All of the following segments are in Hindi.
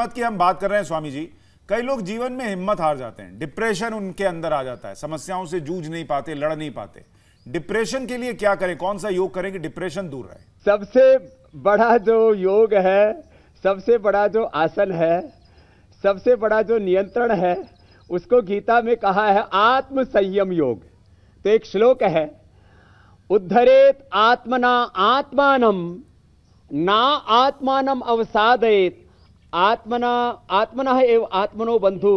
हिम्मत की हम बात कर रहे हैं स्वामी जी कई लोग जीवन में हिम्मत हार जाते हैं डिप्रेशन उनके अंदर आ जाता है समस्याओं से जूझ नहीं पाते लड़ नहीं पाते डिप्रेशन के लिए क्या करें कौन सा योग करें कि डिप्रेशन दूर रहे सबसे बड़ा जो योग है सबसे बड़ा जो आसन है सबसे बड़ा जो नियंत्रण है उसको गीता में कहा है आत्म संयम योग तो एक श्लोक है उद्धरेत आत्मना आत्मानम ना आत्मानम अवसादयेत आत्मना आत्मना एवं आत्मनो बंधु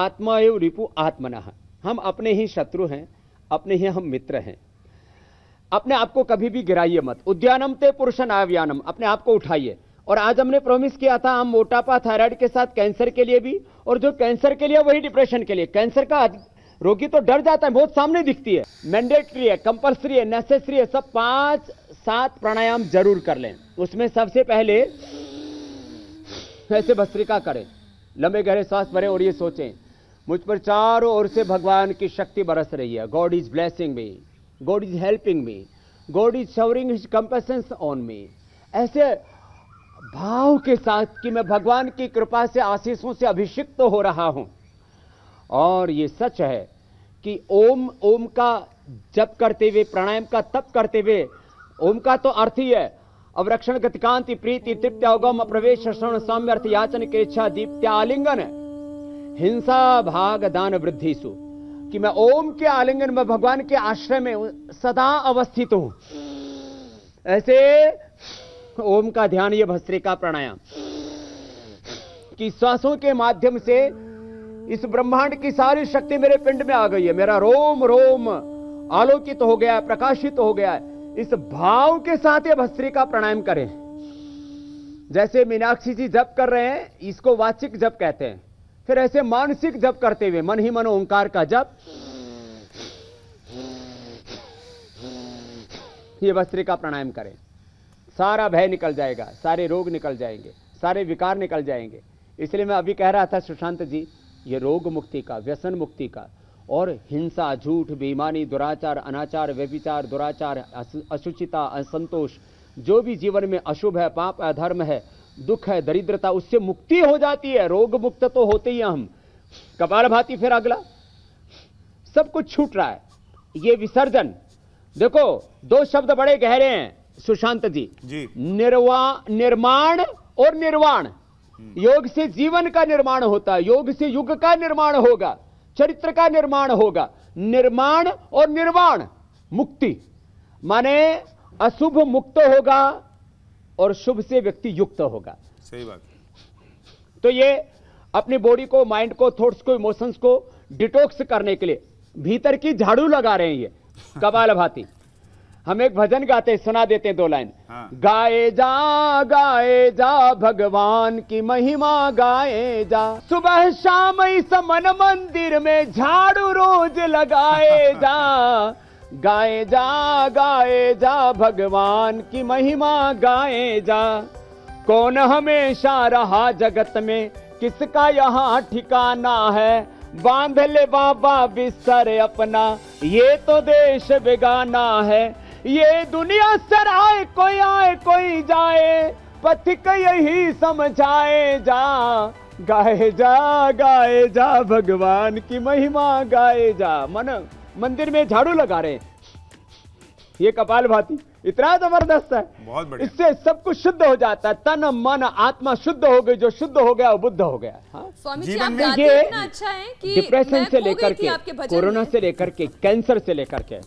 आत्मा एवं रिपु आत्मना हम अपने ही शत्रु हैं अपने ही हम मित्र हैं अपने आप को कभी भी गिराइए मत उद्यानम ते पुरुष आव्यानम अपने आप को उठाइए और आज हमने प्रोमिस किया था हम मोटापा थायराइड के साथ कैंसर के लिए भी और जो कैंसर के लिए वही डिप्रेशन के लिए कैंसर का रोगी तो डर जाता है बहुत सामने दिखती है मैंडेटरी है कंपल्सरी है नेसेसरी है सब पांच सात प्राणायाम जरूर कर लें उसमें सबसे पहले कैसे भस्त्रिका करें लंबे गहरे सांस भरें और ये सोचें मुझ पर चारों ओर से भगवान की शक्ति बरस रही है God is blessing me God is helping me God is showering his compassion on me ऐसे भाव के साथ कि मैं भगवान की कृपा से आशीषों से अभिषिक्त तो हो रहा हूं और ये सच है कि ओम ओम का जप करते हुए प्राणायाम का तप करते हुए ओम का तो अर्थ ही है अवरक्षण कांति प्रीति तृप्त अवगम प्रवेश श्रवण सौम्यर्थ याचन के इच्छा दीप्त आलिंगन हिंसा भाग दान वृद्धि सु कि मैं ओम के आलिंगन में भगवान के आश्रय में सदा अवस्थित हूं ऐसे ओम का ध्यान यह भस्त्रिका प्राणायाम कि श्वासों के माध्यम से इस ब्रह्मांड की सारी शक्ति मेरे पिंड में आ गई है मेरा रोम रोम आलोकित तो हो गया है प्रकाशित तो हो गया है इस भाव के साथ ये भस्त्री का प्राणायाम करें जैसे मीनाक्षी जी जप कर रहे हैं इसको वाचिक जप कहते हैं फिर ऐसे मानसिक जप करते हुए मन ही मन ओंकार का जप ये भस्त्री का प्राणायाम करें सारा भय निकल जाएगा सारे रोग निकल जाएंगे सारे विकार निकल जाएंगे इसलिए मैं अभी कह रहा था सुशांत जी ये रोग मुक्ति का व्यसन मुक्ति का और हिंसा झूठ बेईमानी दुराचार अनाचार व्यभिचार दुराचार अशुचिता असंतोष जो भी जीवन में अशुभ है पाप है धर्म है दुख है दरिद्रता उससे मुक्ति हो जाती है रोग मुक्त तो होते ही हम कपाल भाती फिर अगला सब कुछ छूट रहा है ये विसर्जन देखो दो शब्द बड़े गहरे हैं सुशांत जी, जी। निर्वा निर्माण और निर्वाण हम्म। योग से जीवन का निर्माण होता है योग से युग का निर्माण होगा चरित्र का निर्माण होगा निर्माण और निर्वाण मुक्ति माने अशुभ मुक्त होगा और शुभ से व्यक्ति युक्त होगा सही बात तो ये अपनी बॉडी को माइंड को थॉट्स को इमोशंस को डिटॉक्स करने के लिए भीतर की झाड़ू लगा रहे हैं ये कपाल भाती हम एक भजन गाते सुना देते दो लाइन हाँ। गाए जा गाए जा भगवान की महिमा गाए जा सुबह शाम इस मन मंदिर में झाड़ू रोज लगाए जा गाए जा गाए जा भगवान की महिमा गाए जा कौन हमेशा रहा जगत में किसका यहाँ ठिकाना है बांध ले बाबा बिस्तर अपना ये तो देश बेगाना है ये दुनिया सर आए कोई आए कोई जाए पथिक यही समझाए जा गाए जा गाए जा भगवान की महिमा गाए जा मन मंदिर में झाड़ू लगा रहे ये कपाल भाती इतना जबरदस्त है बहुत बढ़िया इससे सब कुछ शुद्ध हो जाता है तन मन आत्मा शुद्ध हो गई जो शुद्ध हो गया वो बुद्ध हो गया हाँ। स्वामी जीवन में ये अच्छा है कि डिप्रेशन से लेकर के कोरोना से लेकर के कैंसर से लेकर के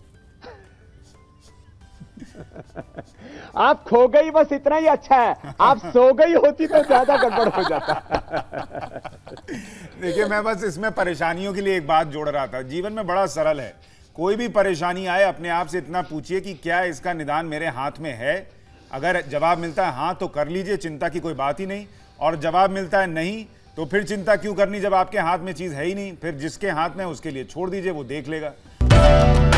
आप खो गई बस इतना ही अच्छा है आप सो गई होती तो ज्यादा गड़बड़ हो जाता देखिए मैं बस इसमें परेशानियों के लिए एक बात जोड़ रहा था जीवन में बड़ा सरल है कोई भी परेशानी आए अपने आप से इतना पूछिए कि क्या इसका निदान मेरे हाथ में है अगर जवाब मिलता है हाँ तो कर लीजिए चिंता की कोई बात ही नहीं और जवाब मिलता है नहीं तो फिर चिंता क्यों करनी जब आपके हाथ में चीज़ है ही नहीं फिर जिसके हाथ में उसके लिए छोड़ दीजिए वो देख लेगा